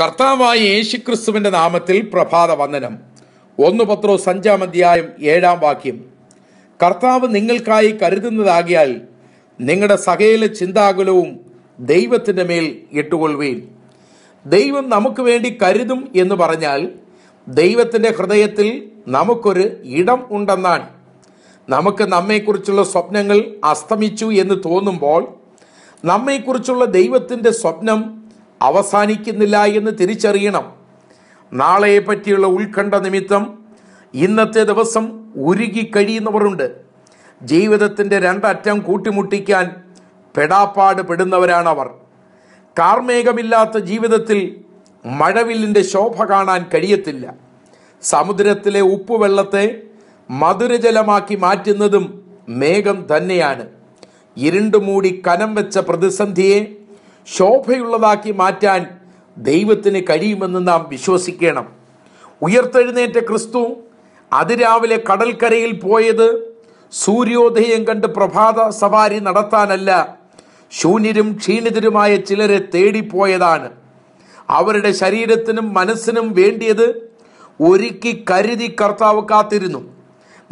കർത്താവായ യേശുക്രിസ്തുവിൻ്റെ നാമത്തിൽ പ്രഭാത വന്ദനം ഒന്ന് പത്രോ സഞ്ചാം അധ്യായം ഏഴാം വാക്യം കർത്താവ് നിങ്ങൾക്കായി കരുതുന്നതാകിയാൽ നിങ്ങളുടെ സകയിലെ ചിന്താകുലവും ദൈവത്തിൻ്റെ മേൽ ഇട്ടുകൊള്ളുകയും ദൈവം നമുക്ക് വേണ്ടി കരുതും എന്ന് പറഞ്ഞാൽ ദൈവത്തിൻ്റെ ഹൃദയത്തിൽ നമുക്കൊരു ഇടം ഉണ്ടെന്നാണ് നമുക്ക് നമ്മെക്കുറിച്ചുള്ള സ്വപ്നങ്ങൾ അസ്തമിച്ചു എന്ന് തോന്നുമ്പോൾ നമ്മെക്കുറിച്ചുള്ള ദൈവത്തിൻ്റെ സ്വപ്നം അവസാനിക്കുന്നില്ല എന്ന് തിരിച്ചറിയണം നാളെയെ പറ്റിയുള്ള ഉത്കണ്ഠ നിമിത്തം ഇന്നത്തെ ദിവസം ഉരുകി കഴിയുന്നവരുണ്ട് ജീവിതത്തിൻ്റെ രണ്ടറ്റം കൂട്ടിമുട്ടിക്കാൻ പെടാപ്പാട് പെടുന്നവരാണവർ കാർമേഘമില്ലാത്ത ജീവിതത്തിൽ മഴവില്ലിൻ്റെ ശോഭ കാണാൻ കഴിയത്തില്ല സമുദ്രത്തിലെ ഉപ്പുവെള്ളത്തെ മധുരജലമാക്കി മാറ്റുന്നതും മേഘം തന്നെയാണ് ഇരുണ്ടുമൂടി കനം വെച്ച പ്രതിസന്ധിയെ ശോഭയുള്ളതാക്കി മാറ്റാൻ ദൈവത്തിന് കഴിയുമെന്ന് നാം വിശ്വസിക്കണം ഉയർത്തെഴുന്നേറ്റ ക്രിസ്തു അതിരാവിലെ കടൽക്കരയിൽ പോയത് സൂര്യോദയം കണ്ട് പ്രഭാത സവാരി നടത്താനല്ല ശൂന്യരും ക്ഷീണിതരുമായ ചിലരെ തേടിപ്പോയതാണ് അവരുടെ ശരീരത്തിനും മനസ്സിനും വേണ്ടിയത് ഒരുക്കി കരുതി കർത്താവ് കാത്തിരുന്നു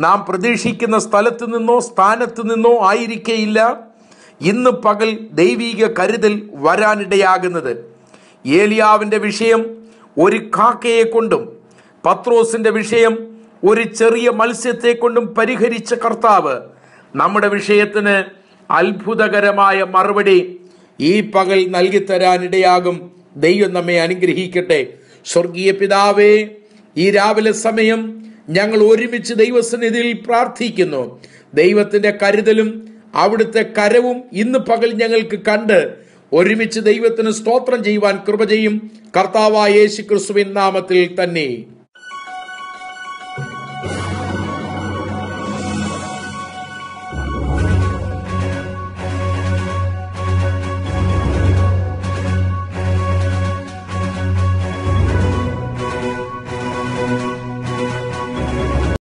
നാം പ്രതീക്ഷിക്കുന്ന സ്ഥലത്ത് നിന്നോ സ്ഥാനത്ത് നിന്നോ ആയിരിക്കേയില്ല ഇന്ന് പകൽ ദൈവീക കരുതൽ വരാനിടയാകുന്നത് ഏലിയാവിൻ്റെ വിഷയം ഒരു കാക്കയെ കൊണ്ടും പത്രോസിൻ്റെ വിഷയം ഒരു ചെറിയ മത്സ്യത്തെ കൊണ്ടും പരിഹരിച്ച കർത്താവ് നമ്മുടെ വിഷയത്തിന് അത്ഭുതകരമായ മറുപടി ഈ പകൽ നൽകി തരാനിടയാകും ദൈവം നമ്മെ അനുഗ്രഹിക്കട്ടെ സ്വർഗീയ പിതാവേ ഈ രാവിലെ സമയം ഞങ്ങൾ ഒരുമിച്ച് ദൈവസന്നിധിയിൽ പ്രാർത്ഥിക്കുന്നു ദൈവത്തിൻ്റെ കരുതലും അവിടുത്തെ കരവും ഇന്ന് പകൽ ഞങ്ങൾക്ക് കണ്ട് ഒരുമിച്ച് ദൈവത്തിന് സ്തോത്രം ചെയ്യുവാൻ കൃപ ചെയ്യും കർത്താവായ യേശു ക്രിസ്തുവിൻ നാമത്തിൽ തന്നെ